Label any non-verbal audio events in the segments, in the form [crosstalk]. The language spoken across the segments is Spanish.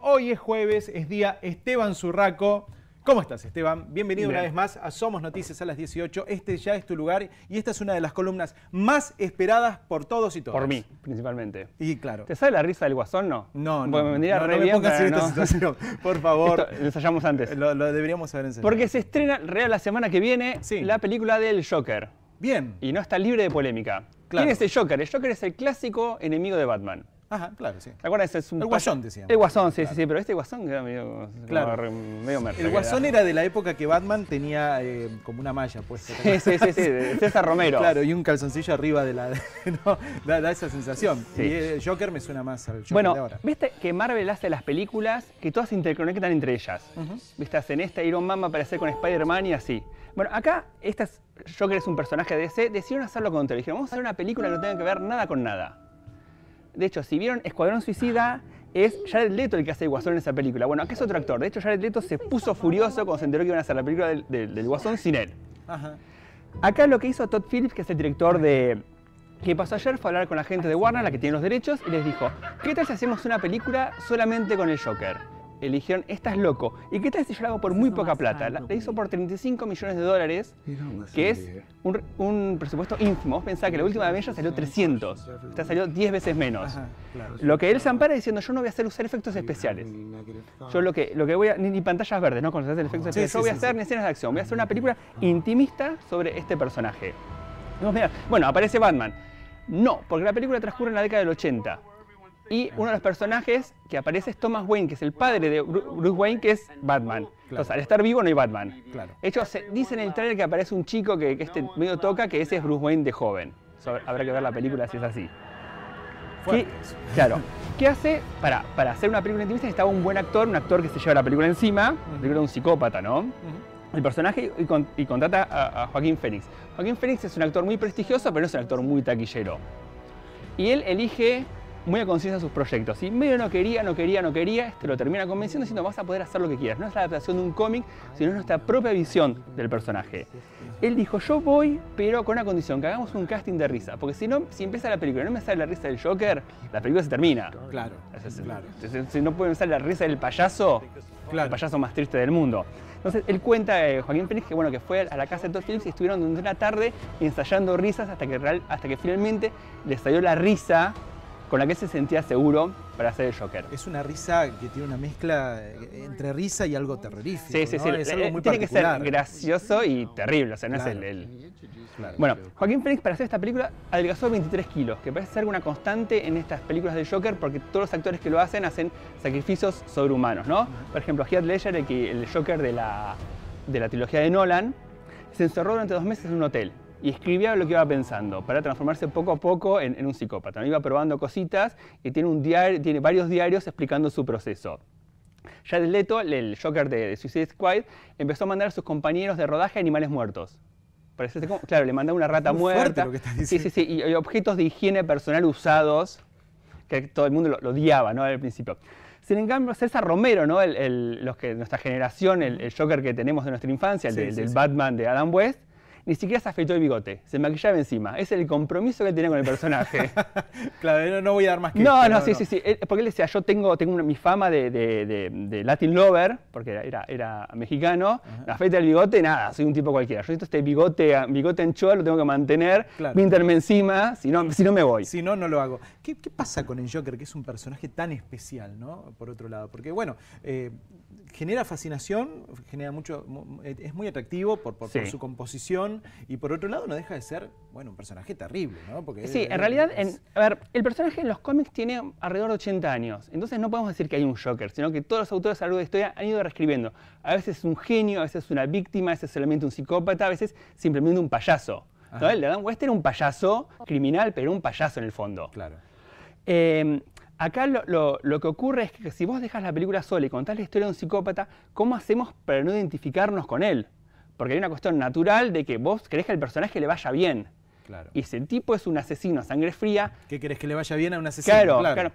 Hoy es jueves, es día Esteban Zurraco. ¿Cómo estás, Esteban? Bienvenido una vez más a Somos Noticias a las 18. Este ya es tu lugar y esta es una de las columnas más esperadas por todos y todas. Por mí, principalmente. Y claro. ¿Te sale la risa del guasón, no? No, no. me vendría esta situación. [laughs] Por favor. lo ensayamos antes. Lo, deberíamos haber ensayado. Porque se estrena real la semana que viene la película del Joker. Bien. Y no está libre de polémica. Claro. ¿Quién es el Joker? El Joker es el clásico enemigo de Batman. Ajá, claro, sí. ¿Te acuerdas? Es un el guasón, decían. El guasón, sí, sí, sí, pero este guasón era medio, claro. medio merda, El guasón era. de la época que Batman tenía eh, como una malla pues. Sí, sí, sí, sí, César Romero. Claro, y un calzoncillo arriba de la... [laughs] da, esa sensación. Y eh, Joker me suena más al Joker bueno, de ahora. viste que Marvel hace las películas que todas se interconectan entre ellas. Viste, hacen esta Iron Man va con Spider-Man y así. Bueno, acá esta Joker es un personaje de DC, decidieron hacerlo contrario. Dijeron, vamos a hacer una película que no tenga que ver nada con nada. De hecho, si vieron Escuadrón Suicida, es Jared Leto el que hace el guasón en esa película. Bueno, acá es otro actor. De hecho, Jared Leto se puso furioso cuando se enteró que iban a hacer la película del, guasón sin él. Acá lo que hizo Todd Phillips, que es el director de que pasó ayer fue hablar con la gente de Warner, la que tiene los derechos, y les dijo, ¿qué tal si hacemos una película solamente con el Joker? eligieron, esta es loco. ¿Y qué tal si yo la hago por muy poca plata? La, hizo por 35 millones de dólares, que es un, presupuesto ínfimo. Pensá que la última de ella salió 300. Esta salió 10 veces menos. lo que él se ampara diciendo, yo no voy a hacer usar efectos especiales. Yo lo que, lo que voy a... Ni, pantallas verdes, ¿no? con efectos especiales. yo voy a hacer ni escenas de acción. Voy a hacer una ah, película ah. intimista sobre este personaje. Bueno, aparece Batman. No, porque la película transcurre en la década del 80. Y uno de los personajes que aparece es Thomas Wayne, que es el padre de Bruce Wayne, que es Batman. O sea, al estar vivo no hay Batman. De hecho, dice en el trailer que aparece un chico que, este medio toca, que ese es Bruce Wayne de joven. habrá que ver la película si es así. claro. ¿Qué hace? Para, para hacer una película intimista Estaba un buen actor, un actor que se lleva la película encima, película un psicópata, ¿no? El personaje y, contrata a, a, Joaquín Fénix. Joaquín Fénix es un actor muy prestigioso, pero no es un actor muy taquillero. Y él elige muy a conciencia sus proyectos. Y medio no quería, no quería, no quería, este lo termina convenciendo diciendo vas a poder hacer lo que quieras. No es la adaptación de un cómic, sino nuestra propia visión del personaje. Él dijo, yo voy, pero con una condición, que hagamos un casting de risa. Porque si no, si empieza la película y no me sale la risa del Joker, la película se termina. Claro. Si no puede empezar la risa del payaso, el payaso más triste del mundo. Entonces él cuenta, eh, Joaquín Pérez, que bueno, que fue a la casa de Todd Phillips y estuvieron durante una tarde ensayando risas hasta que, hasta que finalmente le salió la risa con la que se sentía seguro para hacer el Joker. Es una risa que tiene una mezcla eh, entre risa y algo terrorífico. Sí, sí, sí. Eh, tiene que ser gracioso y terrible, o sea, no es el... bueno, Joaquín Phoenix para hacer esta película adelgazó 23 kilos, que parece ser una constante en estas películas de Joker porque todos los actores que lo hacen hacen sacrificios sobrehumanos, ¿no? Por ejemplo, Heath Ledger, el, Joker de la, de la trilogía de Nolan, se encerró durante dos meses en un hotel y escribía lo que iba pensando para transformarse poco a poco en, un psicópata. Iba probando cositas y tiene, un tiene varios diarios explicando su proceso. Jared Leto, el Joker de, Suicide Squad, empezó a mandar a sus compañeros de rodaje animales muertos. Parece como, claro, le mandaba una rata Muy muerta. Lo sí, sí, sí. Y, objetos de higiene personal usados, que todo el mundo lo, odiaba, ¿no? Al principio. Sin embargo, César Romero, ¿no? los que, nuestra generación, el, Joker que tenemos de nuestra infancia, el del Batman de Adam West, ni siquiera se afeitó el bigote, se maquillaba encima. Es el compromiso que tenía con el personaje. [laughs] claro, no, voy a dar más que No, no, no, sí, sí, sí. Eh, porque él decía, yo tengo, tengo mi fama de, de, Latin Lover, porque era, era, mexicano, afeita el bigote, nada, soy un tipo cualquiera. Yo necesito este bigote, ah, bigote anchoa, lo tengo que mantener, claro. pintarme encima, si no, si no me voy. Si no, no lo hago. ¿Qué, pasa con el Joker, que es un personaje tan especial, ¿no? Por otro lado, porque bueno, eh, genera fascinación, genera mucho, es muy atractivo por, por su composición y por otro lado no deja de ser, bueno, un personaje terrible, ¿no? Porque sí, en realidad, el personaje en los cómics tiene alrededor de 80 años, entonces no podemos decir que hay un Joker, sino que todos los autores de la historia han ido reescribiendo. A veces es un genio, a veces es una víctima, a veces es solamente un psicópata, a veces simplemente un payaso. ¿no? El Adam West era un payaso criminal, pero un payaso en el fondo. Claro. Em, acá lo, lo, que ocurre es que si vos dejas la película sola y contás la historia de un psicópata, ¿cómo hacemos para no identificarnos con él? Porque hay una cuestión natural de que vos querés que al personaje le vaya bien. Claro. Y el tipo es un asesino a sangre fría. ¿Qué querés que le vaya bien a un asesino? Claro, claro.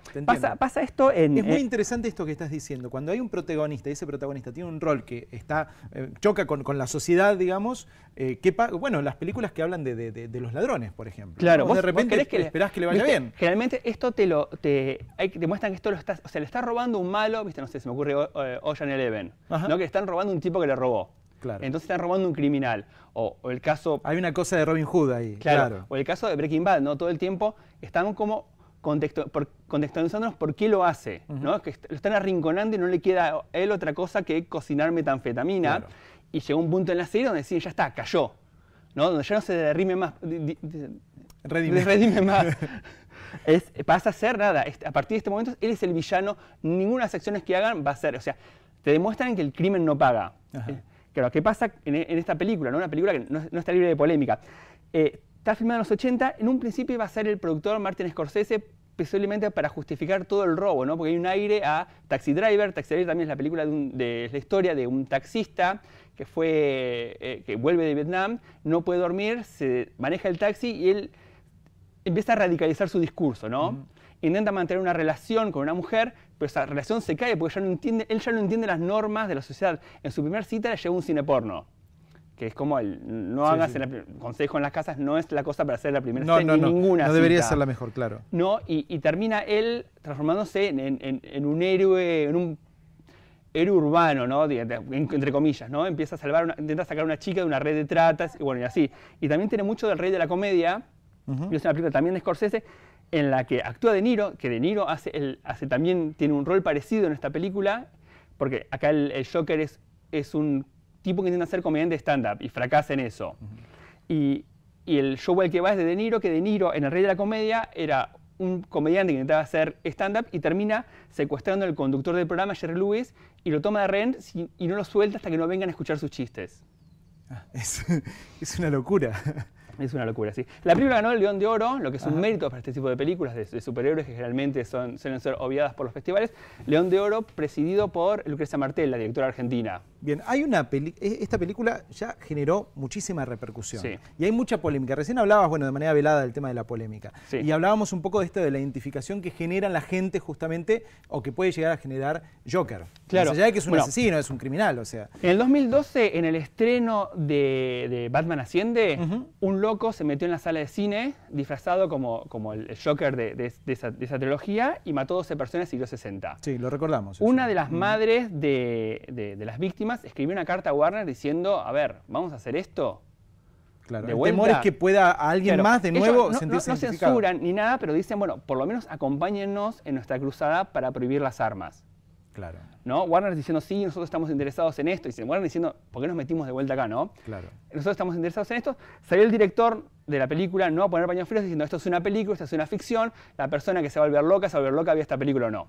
Pasa, esto en. Es muy eh, interesante esto que estás diciendo. Cuando hay un protagonista y ese protagonista tiene un rol que está eh, choca con, con, la sociedad, digamos, eh, que bueno, las películas que hablan de, de, los ladrones, por ejemplo. Claro, vos, de repente que le... esperás que le vaya bien. Generalmente esto te lo. Te, hay, muestran que esto lo estás. O sea, le está robando un malo, viste, no sé, se me ocurre Ocean Eleven. ¿no? Que le están robando un tipo que le robó. Entonces están robando un criminal. O, el caso... Hay una cosa de Robin Hood ahí. Claro, O el caso de Breaking Bad, ¿no? Todo el tiempo están como por, contextualizándonos por qué lo hace, ¿no? Que lo están arrinconando y no le queda a él otra cosa que cocinar metanfetamina. Y llegó un punto en la serie donde deciden, ya está, cayó. ¿no? Donde ya no se derrime más. Redime. redime más. [laughs] es, pasa a ser nada. Este, a partir de este momento, él es el villano. Ninguna de las acciones que hagan va a ser. O sea, te demuestran que el crimen no paga. Ajá. Eh, Claro, ¿qué pasa en, esta película? ¿no? Una película que no, está libre de polémica. Eh, está filmada en los 80, en un principio va a ser el productor Martin Scorsese, posiblemente para justificar todo el robo, ¿no? porque hay un aire a Taxi Driver, Taxi Driver también es la película de, la historia de un taxista que, eh, que vuelve de Vietnam, no puede dormir, se maneja el taxi y él empieza a radicalizar su discurso, ¿no? intenta mantener una relación con una mujer, pero esa relación se cae porque no entiende, él ya no entiende las normas de la sociedad. En su primera cita le llegó un cine porno que es como el no hagas el consejo en las casas, no es la cosa para hacer la primera cita, ni no, ninguna. No debería ser la mejor, claro. No, y, termina él transformándose en, un héroe, en un héroe urbano, ¿no? entre comillas, ¿no? Empieza a salvar, intenta sacar a una chica de una red de tratas, y bueno, y así. Y también tiene mucho del rey de la comedia, es una también de Scorsese, en la que actúa De Niro, que De Niro hace, también tiene un rol parecido en esta película, porque acá el, Joker es, un tipo que intenta ser comediante stand-up y fracasa en eso. y, el show al que va es de De Niro, que De Niro en El Rey de la Comedia era un comediante que intentaba hacer stand-up y termina secuestrando al conductor del programa, Jerry Lewis, y lo toma de rehén y no lo suelta hasta que no vengan a escuchar sus chistes. Ah, [laughs] es una locura. Es una locura, sí. La primera ganó el León de Oro, lo que es un mérito para este tipo de películas de, superhéroes que generalmente suelen ser obviadas por los festivales. León de Oro presidido por Lucrecia Martel, la directora argentina. Bien, hay una e, esta película ya generó muchísima repercusión y hay mucha polémica. Recién hablabas, bueno, de manera velada del tema de la polémica y hablábamos un poco de esto de la identificación que genera la gente justamente o que puede llegar a generar Joker. Claro. Más que es un asesino, es un criminal, o sea. En el 2012, en el estreno de, Batman Asciende, un loco se metió en la sala de cine disfrazado como, el Joker de, esa, trilogía y mató 12 personas y dio 60. Sí, lo recordamos. Una de las madres de las víctimas escribió una carta a Warner diciendo, a ver, vamos a hacer esto. el temor es que pueda alguien más de nuevo sentirse no, censuran ni nada, pero dicen, bueno, por lo menos acompáñennos en nuestra cruzada para prohibir las armas. Claro. ¿No? Warner diciendo, sí, nosotros estamos interesados en esto. Y Warner diciendo, ¿por qué nos metimos de vuelta acá, no? Claro. Nosotros estamos interesados en esto. Salió el director de la película, no a poner paños fríos, diciendo, esto es una película, esto es una ficción, la persona que se va a volver loca, se va a volver loca, había esta película o no.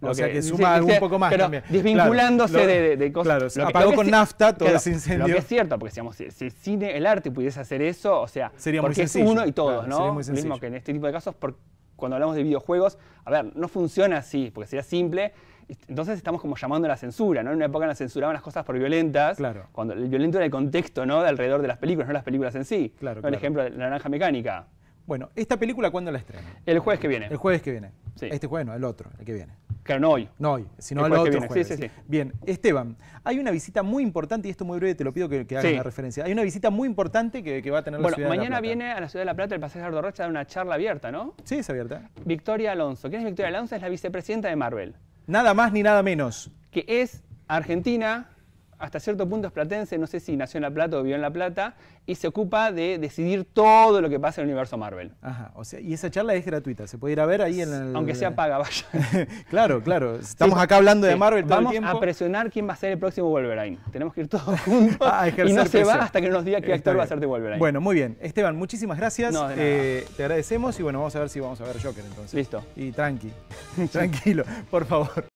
O sea que suma un poco más también. Desvinculándose de, cosas. Claro, apagó con nafta todo ese incendio. Lo que es cierto, porque si, el cine, el arte pudiese hacer eso, o sea, sería porque es uno y todos, ¿no? Sería Mismo que en este tipo de casos, cuando hablamos de videojuegos, a ver, no funciona así, porque sería simple. Entonces estamos como llamando a la censura, ¿no? En una época nos la censuraban las cosas por violentas, claro. cuando el violento era el contexto, ¿no? De alrededor de las películas, no las películas en sí. Claro, por ejemplo de la naranja mecánica. Bueno, ¿esta película cuándo la estrena? El jueves que viene. El jueves que viene. Este jueves no, el otro, el que viene. Claro, no hoy. No hoy, sino el, otro Sí, Bien, Esteban, hay una visita muy importante, y esto muy breve, te lo pido que, hagas la referencia. Hay una visita muy importante que, va a tener la ciudad mañana viene a la ciudad de La Plata el pasaje Rocha a dar una charla abierta, ¿no? Sí, es abierta. Victoria Alonso. ¿Quién es Victoria Alonso? Es la vicepresidenta de Marvel. Nada más ni nada menos. Que es argentina, hasta cierto punto es platense, no sé si nació en La Plata o vivió en La Plata, y se ocupa de decidir todo lo que pasa en el universo Marvel. Ajá, o sea, y esa charla es gratuita, se puede ir a ver ahí en el... Aunque sea paga, vaya. [laughs] claro, claro, estamos acá hablando de Marvel Vamos a presionar quién va a ser el próximo Wolverine, tenemos que ir todos juntos [laughs] y no se va hasta que nos diga qué actor va a ser de Wolverine. Bueno, muy bien. Esteban, muchísimas gracias, eh, te agradecemos y bueno, vamos a ver si vamos a ver Joker entonces. Listo. Y tranqui, [laughs] tranquilo, por favor.